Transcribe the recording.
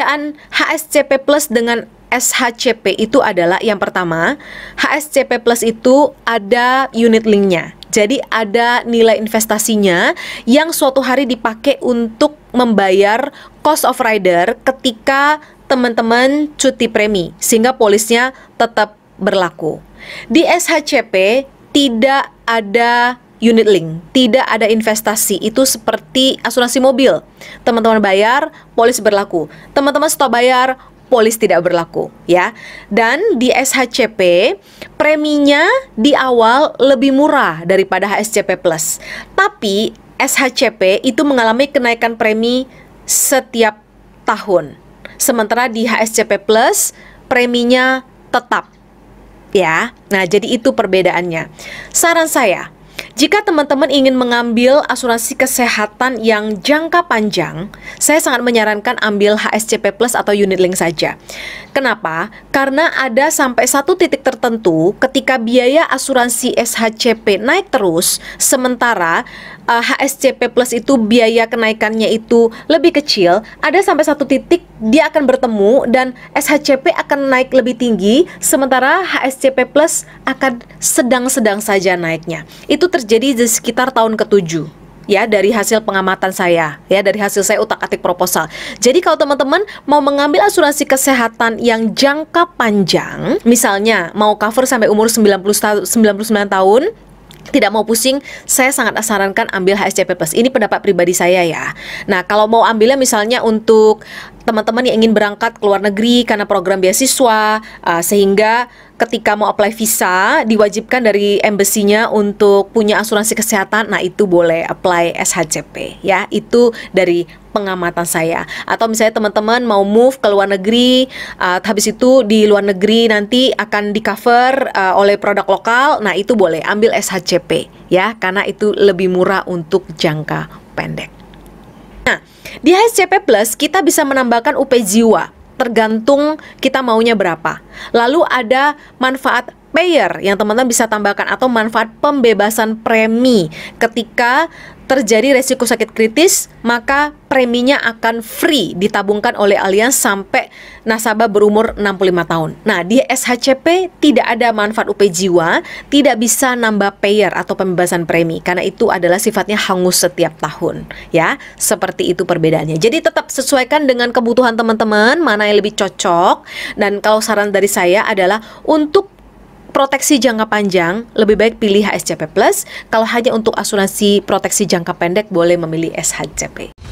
Perbedaan HSCP plus dengan SHCP itu adalah yang pertama, HSCP plus itu ada unit linknya. Jadi ada nilai investasinya yang suatu hari dipakai untuk membayar cost of rider ketika teman-teman cuti premi sehingga polisnya tetap berlaku. Di SHCP tidak ada unit link, tidak ada investasi. Itu seperti asuransi mobil. Teman-teman bayar, polis berlaku. Teman-teman stop bayar, polis tidak berlaku, ya. Dan di SHCP, preminya di awal lebih murah daripada HSCP Plus. Tapi SHCP itu mengalami kenaikan premi setiap tahun. Sementara di HSCP Plus preminya tetap. Ya. Nah, jadi itu perbedaannya. Saran saya, jika teman-teman ingin mengambil asuransi kesehatan yang jangka panjang, saya sangat menyarankan ambil HSCP Plus atau unit link saja. Kenapa? Karena ada sampai satu titik tertentu ketika biaya asuransi SHCP naik terus, sementara uh, eh, HSCP Plus itu biaya kenaikannya itu lebih kecil, ada sampai satu titik dia akan bertemu dan SHCP akan naik lebih tinggi, sementara HSCP Plus akan sedang-sedang saja naiknya. Itu terjadi di sekitar tahun ke ketujuh ya dari hasil pengamatan saya ya dari hasil saya utak-atik proposal. Jadi kalau teman-teman mau mengambil asuransi kesehatan yang jangka panjang, misalnya mau cover sampai umur 90 99 tahun tidak mau pusing, saya sangat sarankan ambil HSCP Plus. Ini pendapat pribadi saya ya. Nah, kalau mau ambilnya misalnya untuk teman-teman yang ingin berangkat ke luar negeri karena program beasiswa, uh, sehingga ketika mau apply visa diwajibkan dari embassy-nya untuk punya asuransi kesehatan. Nah, itu boleh apply SHCP ya. Itu dari pengamatan saya. Atau misalnya teman-teman mau move ke luar negeri, uh, habis itu di luar negeri nanti akan di cover uh, oleh produk lokal. Nah, itu boleh ambil SHCP ya, karena itu lebih murah untuk jangka pendek. Nah, di HSCP Plus kita bisa menambahkan UP jiwa tergantung kita maunya berapa. Lalu ada manfaat payer yang teman-teman bisa tambahkan atau manfaat pembebasan premi ketika terjadi resiko sakit kritis maka preminya akan free ditabungkan oleh Allianz sampai nasabah berumur 65 tahun. Nah, di SHCP tidak ada manfaat UP jiwa, tidak bisa nambah payer atau pembebasan premi karena itu adalah sifatnya hangus setiap tahun, ya. Seperti itu perbedaannya. Jadi tetap sesuaikan dengan kebutuhan teman-teman mana yang lebih cocok dan kalau saran dari saya adalah untuk proteksi jangka panjang, lebih baik pilih HSCP Plus. Kalau hanya untuk asuransi proteksi jangka pendek, boleh memilih SHCP.